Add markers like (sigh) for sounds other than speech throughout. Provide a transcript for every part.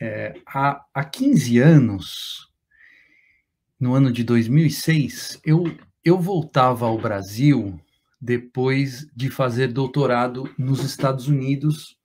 é, há, há 15 anos, no ano de 2006, eu, eu voltava ao Brasil depois de fazer doutorado nos Estados Unidos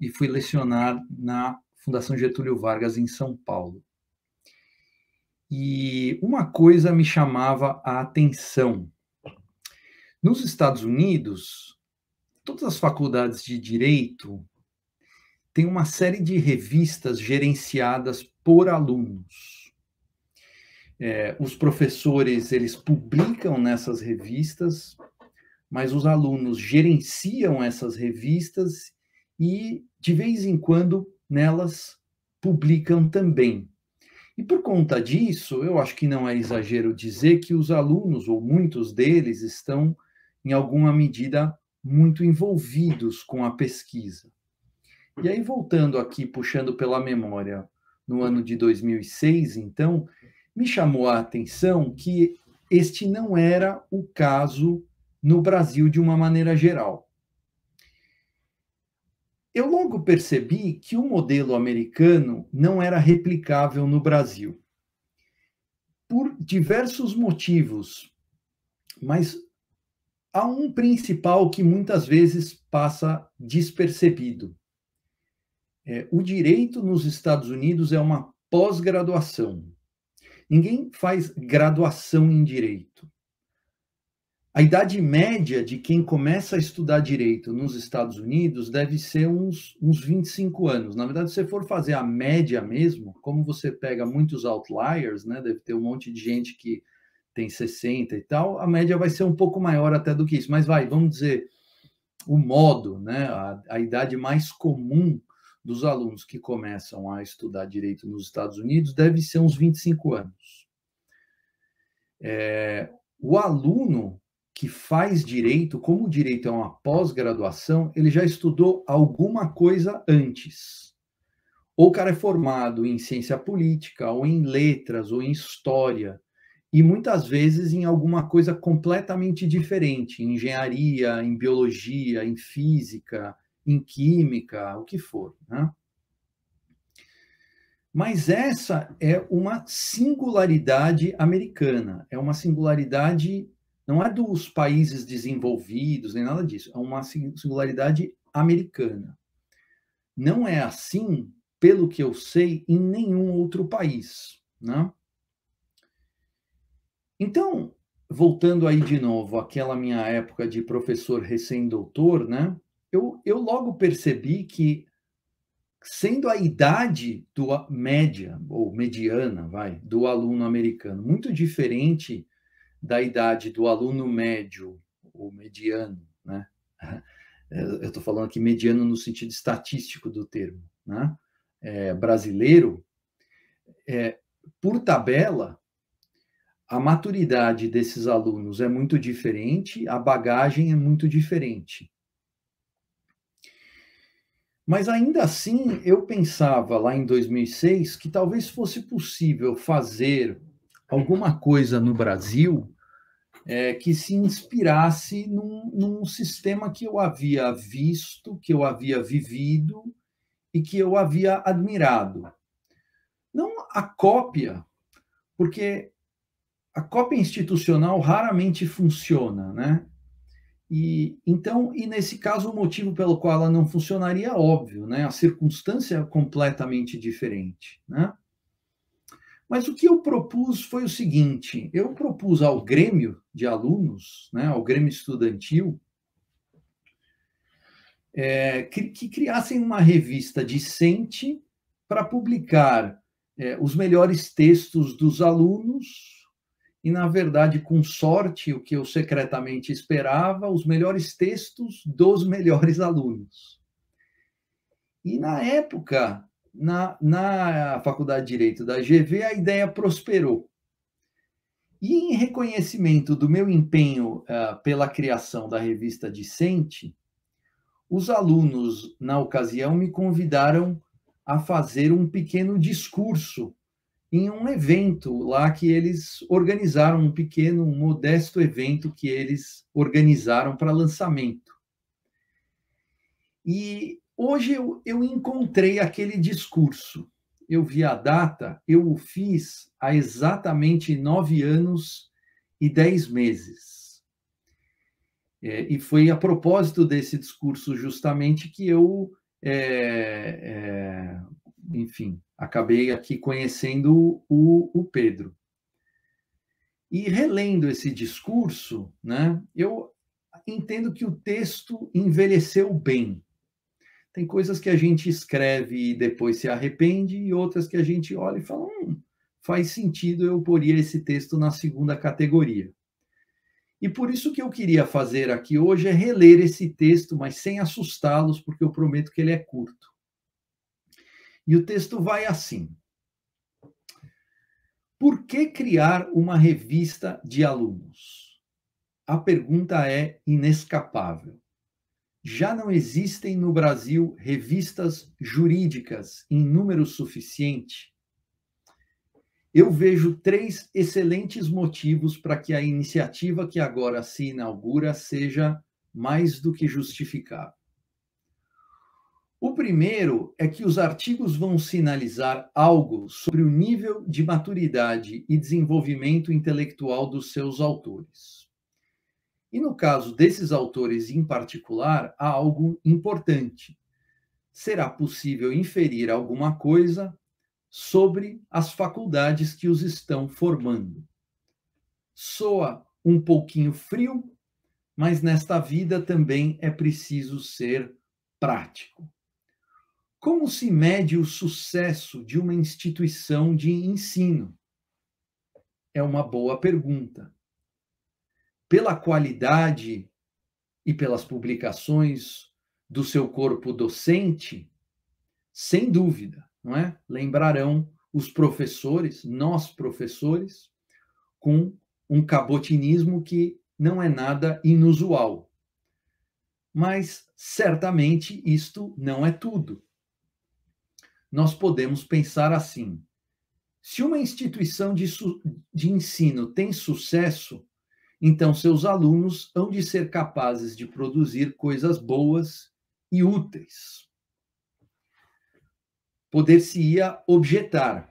e fui lecionar na Fundação Getúlio Vargas em São Paulo. E uma coisa me chamava a atenção. Nos Estados Unidos, todas as faculdades de direito tem uma série de revistas gerenciadas por alunos. É, os professores eles publicam nessas revistas, mas os alunos gerenciam essas revistas e de vez em quando nelas publicam também. E por conta disso, eu acho que não é exagero dizer que os alunos, ou muitos deles, estão, em alguma medida, muito envolvidos com a pesquisa. E aí, voltando aqui, puxando pela memória, no ano de 2006, então, me chamou a atenção que este não era o caso no Brasil de uma maneira geral. Eu logo percebi que o modelo americano não era replicável no Brasil, por diversos motivos, mas há um principal que muitas vezes passa despercebido. É, o direito nos Estados Unidos é uma pós-graduação. Ninguém faz graduação em direito. A idade média de quem começa a estudar direito nos Estados Unidos deve ser uns, uns 25 anos. Na verdade, se você for fazer a média mesmo, como você pega muitos outliers, né, deve ter um monte de gente que tem 60 e tal, a média vai ser um pouco maior até do que isso. Mas vai, vamos dizer, o modo, né, a, a idade mais comum dos alunos que começam a estudar direito nos Estados Unidos deve ser uns 25 anos. É, o aluno que faz direito, como o direito é uma pós-graduação, ele já estudou alguma coisa antes. Ou o cara é formado em ciência política, ou em letras, ou em história, e muitas vezes em alguma coisa completamente diferente, em engenharia, em biologia, em física, em química, o que for. Né? Mas essa é uma singularidade americana, é uma singularidade, não é dos países desenvolvidos, nem nada disso, é uma singularidade americana. Não é assim, pelo que eu sei, em nenhum outro país. Né? Então, voltando aí de novo àquela minha época de professor recém-doutor, né? eu, eu logo percebi que, sendo a idade do média, ou mediana, vai, do aluno americano, muito diferente da idade do aluno médio ou mediano, né? (laughs) Eu estou falando aqui mediano no sentido estatístico do termo, né? É, brasileiro, é, por tabela, a maturidade desses alunos é muito diferente, a bagagem é muito diferente. Mas ainda assim, eu pensava lá em 2006 que talvez fosse possível fazer alguma coisa no Brasil é, que se inspirasse num, num sistema que eu havia visto, que eu havia vivido e que eu havia admirado. Não a cópia, porque a cópia institucional raramente funciona, né? E então, e nesse caso, o motivo pelo qual ela não funcionaria, óbvio, né? A circunstância é completamente diferente, né? Mas o que eu propus foi o seguinte: eu propus ao grêmio de alunos, né, ao grêmio estudantil, é, que, que, criassem uma revista decente para publicar é, os melhores textos dos alunos e, na verdade, com sorte, o que eu secretamente esperava, os melhores textos dos (laughs) melhores alunos. E, na época, na, na Faculdade de Direito da GV, a ideia prosperou. E, em reconhecimento do meu empenho uh, pela criação da revista Dicente, os alunos, na ocasião, me convidaram a fazer um pequeno discurso em um evento lá que eles organizaram, um pequeno, um modesto evento que eles organizaram para lançamento. E hoje eu, eu encontrei aquele discurso. Eu vi a data, eu o fiz há exatamente nove anos e dez meses. É, e foi a propósito desse discurso, justamente, que eu é, é, enfim, acabei aqui conhecendo o, o Pedro. E relendo esse discurso, né, eu entendo que o texto envelheceu bem. Tem coisas que a gente escreve e depois se arrepende, e outras que a gente olha e fala: hum, faz sentido eu poria esse texto na segunda categoria. E por isso que eu queria fazer aqui hoje é reler esse texto, mas sem assustá-los, porque eu prometo que ele é curto. E o texto vai assim: Por que criar uma revista de alunos? A pergunta é inescapável. Já não existem no Brasil revistas jurídicas em número suficiente? Eu vejo três excelentes motivos para que a iniciativa que agora se inaugura seja mais do que justificável. O primeiro é que os artigos vão sinalizar algo sobre o nível de maturidade e desenvolvimento intelectual dos seus autores. E no caso desses autores em particular, há algo importante. Será possível inferir alguma coisa sobre as faculdades que os estão formando. Soa um pouquinho frio, mas nesta vida também é preciso ser prático. Como se mede o sucesso de uma instituição de ensino? É uma boa pergunta. Pela qualidade e pelas publicações do seu corpo docente, sem dúvida, não é? Lembrarão os professores, nós professores, com um cabotinismo que não é nada inusual. Mas certamente isto não é tudo nós podemos pensar assim: se uma instituição de, de ensino tem sucesso, então seus alunos hão de ser capazes de produzir coisas boas e úteis. Poder-se-ia objetar,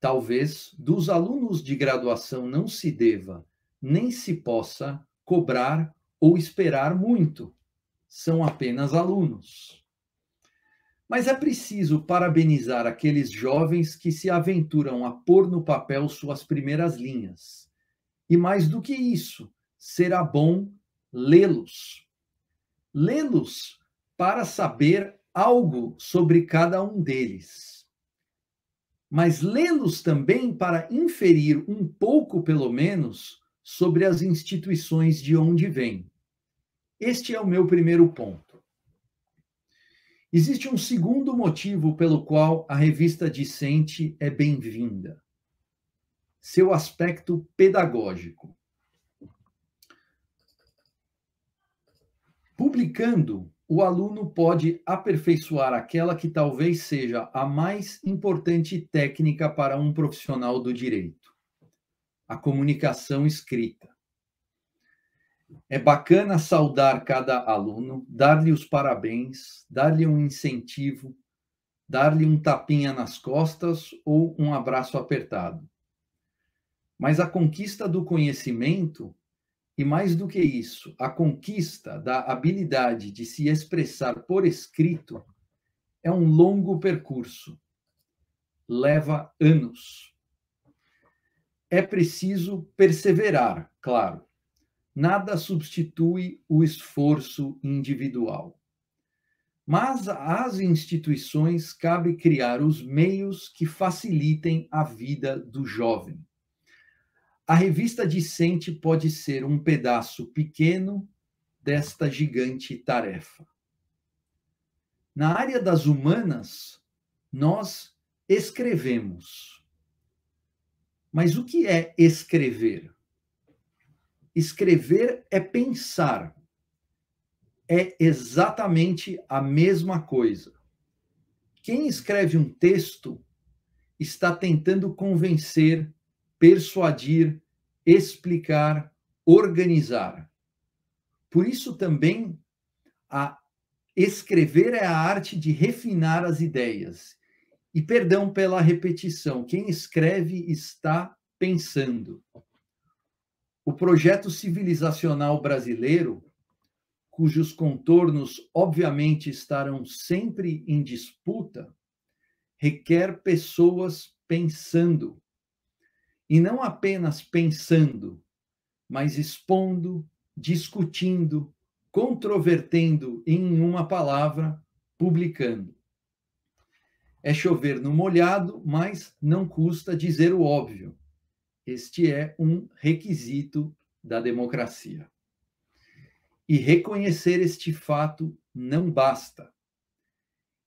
talvez dos alunos de graduação não se deva nem se possa cobrar ou esperar muito. São apenas alunos. Mas é preciso parabenizar aqueles jovens que se aventuram a pôr no papel suas primeiras linhas. E mais do que isso, será bom lê-los. Lê-los para saber algo sobre cada um deles. Mas lê-los também para inferir um pouco, pelo menos, sobre as instituições de onde vêm. Este é o meu primeiro ponto. Existe um segundo motivo pelo qual a revista Dissente é bem-vinda: seu aspecto pedagógico. Publicando, o aluno pode aperfeiçoar aquela que talvez seja a mais importante técnica para um profissional do direito: a comunicação escrita. É bacana saudar cada aluno, dar-lhe os parabéns, dar-lhe um incentivo, dar-lhe um tapinha nas costas ou um abraço apertado. Mas a conquista do conhecimento, e mais do que isso, a conquista da habilidade de se expressar por escrito, é um longo percurso. Leva anos. É preciso perseverar, claro nada substitui o esforço individual. Mas às instituições cabe criar os meios que facilitem a vida do jovem. A revista Dicente pode ser um pedaço pequeno desta gigante tarefa. Na área das humanas, nós escrevemos. Mas o que é escrever? Escrever é pensar. É exatamente a mesma coisa. Quem escreve um texto está tentando convencer, persuadir, explicar, organizar. Por isso também a escrever é a arte de refinar as ideias. E perdão pela repetição, quem escreve está pensando o projeto civilizacional brasileiro, cujos contornos obviamente estarão sempre em disputa, requer pessoas pensando. E não apenas pensando, mas expondo, discutindo, controvertendo em uma palavra, publicando. É chover no molhado, mas não custa dizer o óbvio este é um requisito da democracia. E reconhecer este fato não basta.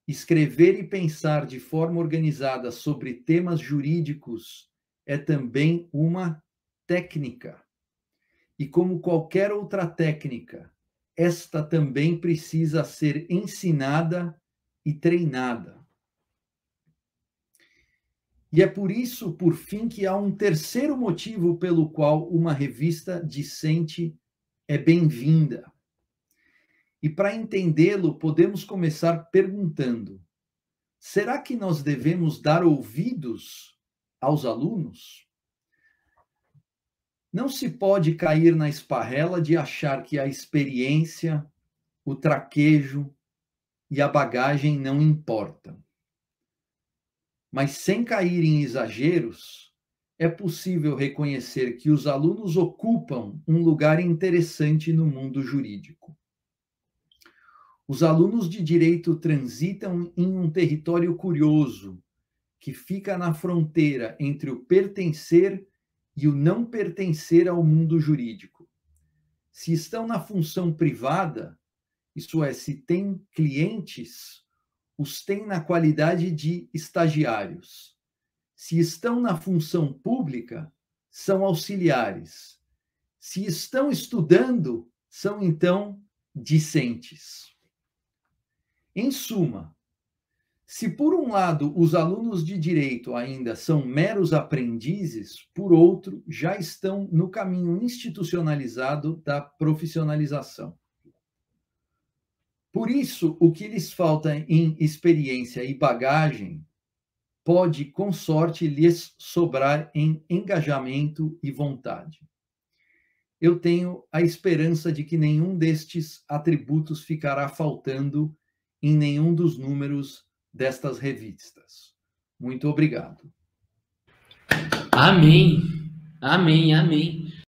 Escrever e pensar de forma organizada sobre temas jurídicos é também uma técnica. E como qualquer outra técnica, esta também precisa ser ensinada e treinada. E é por isso, por fim, que há um terceiro motivo pelo qual uma revista dissente é bem-vinda. E para entendê-lo, podemos começar perguntando: será que nós devemos dar ouvidos aos alunos? Não se pode cair na esparrela de achar que a experiência, o traquejo e a bagagem não importam mas sem cair em exageros, é possível reconhecer que os alunos ocupam um lugar interessante no mundo jurídico. Os alunos de direito transitam em um território curioso, que fica na fronteira entre o pertencer e o não pertencer ao mundo jurídico. Se estão na função privada, isso é, se têm clientes, os tem na qualidade de estagiários. Se estão na função pública, são auxiliares. Se estão estudando, são então discentes. Em suma, se por um lado os alunos de direito ainda são meros aprendizes, por outro, já estão no caminho institucionalizado da profissionalização. Por isso, o que lhes falta em experiência e bagagem pode, com sorte, lhes sobrar em engajamento e vontade. Eu tenho a esperança de que nenhum destes atributos ficará faltando em nenhum dos números destas revistas. Muito obrigado. Amém. Amém, amém.